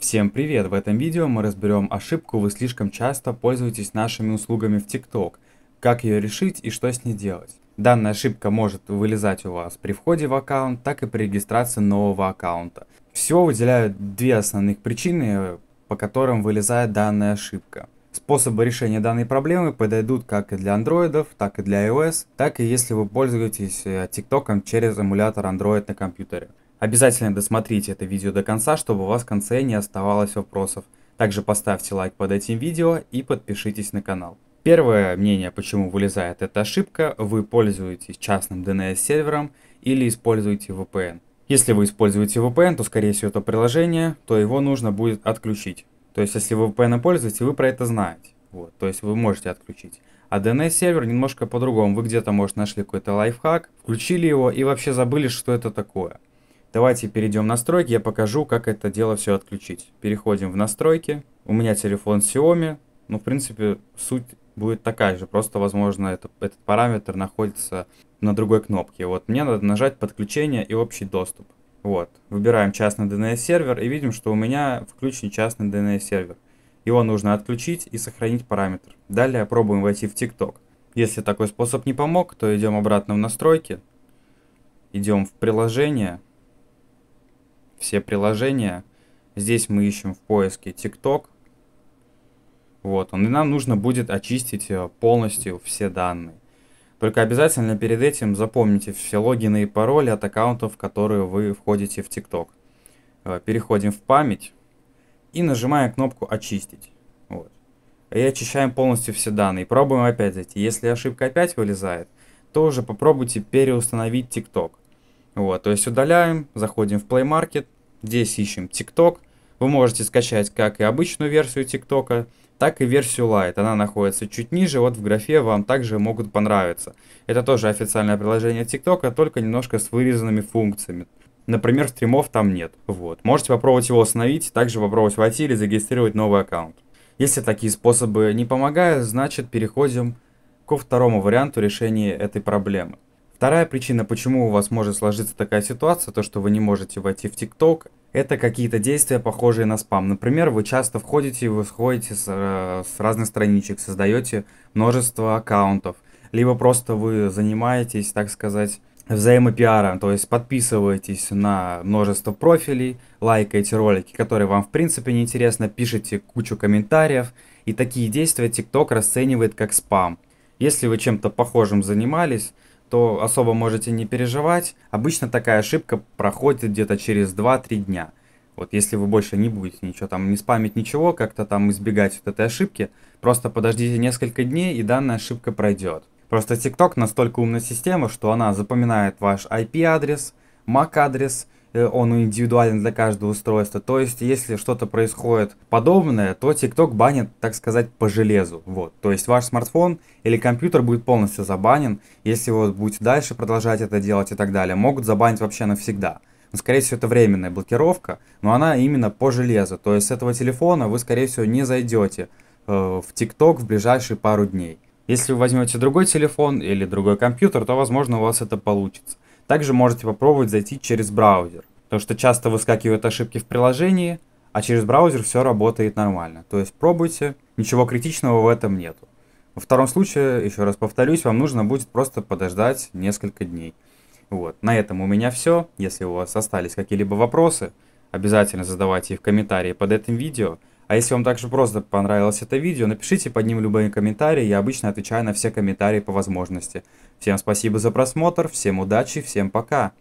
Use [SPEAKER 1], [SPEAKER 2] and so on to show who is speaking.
[SPEAKER 1] Всем привет! В этом видео мы разберем ошибку «Вы слишком часто пользуетесь нашими услугами в TikTok», как ее решить и что с ней делать. Данная ошибка может вылезать у вас при входе в аккаунт, так и при регистрации нового аккаунта. Всего выделяют две основных причины, по которым вылезает данная ошибка. Способы решения данной проблемы подойдут как и для андроидов, так и для iOS, так и если вы пользуетесь TikTok э, через эмулятор Android на компьютере. Обязательно досмотрите это видео до конца, чтобы у вас в конце не оставалось вопросов. Также поставьте лайк под этим видео и подпишитесь на канал. Первое мнение, почему вылезает эта ошибка, вы пользуетесь частным DNS-сервером или используете VPN. Если вы используете VPN, то скорее всего это приложение, то его нужно будет отключить. То есть если вы VPN пользуетесь, вы про это знаете. Вот, то есть вы можете отключить. А DNS-сервер немножко по-другому. Вы где-то, может, нашли какой-то лайфхак, включили его и вообще забыли, что это такое. Давайте перейдем в настройки, я покажу, как это дело все отключить. Переходим в настройки. У меня телефон Xiaomi. Ну, в принципе, суть будет такая же. Просто, возможно, это, этот параметр находится на другой кнопке. Вот мне надо нажать подключение и общий доступ. Вот. Выбираем частный DNS-сервер и видим, что у меня включен частный DNS-сервер. Его нужно отключить и сохранить параметр. Далее пробуем войти в TikTok. Если такой способ не помог, то идем обратно в настройки. Идем в приложение все приложения. Здесь мы ищем в поиске TikTok. Вот он. И нам нужно будет очистить э, полностью все данные. Только обязательно перед этим запомните все логины и пароли от аккаунтов, которые вы входите в TikTok. Э, переходим в память и нажимаем кнопку «Очистить». Вот. И очищаем полностью все данные. Пробуем опять зайти. Если ошибка опять вылезает, то уже попробуйте переустановить TikTok. Вот, то есть удаляем, заходим в Play Market, здесь ищем TikTok. Вы можете скачать как и обычную версию TikTok, так и версию Lite. Она находится чуть ниже, вот в графе вам также могут понравиться. Это тоже официальное приложение TikTok, а только немножко с вырезанными функциями. Например, стримов там нет. Вот. Можете попробовать его установить, также попробовать войти или зарегистрировать новый аккаунт. Если такие способы не помогают, значит переходим ко второму варианту решения этой проблемы. Вторая причина, почему у вас может сложиться такая ситуация, то что вы не можете войти в ТикТок, это какие-то действия, похожие на спам. Например, вы часто входите и выходите с, э, с разных страничек, создаете множество аккаунтов, либо просто вы занимаетесь, так сказать, взаимопиаром, то есть подписываетесь на множество профилей, лайкаете ролики, которые вам в принципе не интересно, пишете кучу комментариев, и такие действия TikTok расценивает как спам. Если вы чем-то похожим занимались, то особо можете не переживать. Обычно такая ошибка проходит где-то через 2-3 дня. Вот если вы больше не будете ничего там, не спамить ничего, как-то там избегать вот этой ошибки, просто подождите несколько дней и данная ошибка пройдет. Просто TikTok настолько умная система, что она запоминает ваш IP-адрес, MAC-адрес, Э, он индивидуален для каждого устройства. То есть, если что-то происходит подобное, то TikTok банит, так сказать, по железу. Вот. То есть, ваш смартфон или компьютер будет полностью забанен, если вы будете дальше продолжать это делать и так далее. Могут забанить вообще навсегда. Но, скорее всего, это временная блокировка, но она именно по железу. То есть, с этого телефона вы, скорее всего, не зайдете э, в TikTok в ближайшие пару дней. Если вы возьмете другой телефон или другой компьютер, то, возможно, у вас это получится. Также можете попробовать зайти через браузер, потому что часто выскакивают ошибки в приложении, а через браузер все работает нормально. То есть пробуйте, ничего критичного в этом нету. Во втором случае, еще раз повторюсь, вам нужно будет просто подождать несколько дней. Вот, на этом у меня все. Если у вас остались какие-либо вопросы, обязательно задавайте их в комментарии под этим видео. А если вам также просто понравилось это видео, напишите под ним любые комментарии, я обычно отвечаю на все комментарии по возможности. Всем спасибо за просмотр, всем удачи, всем пока!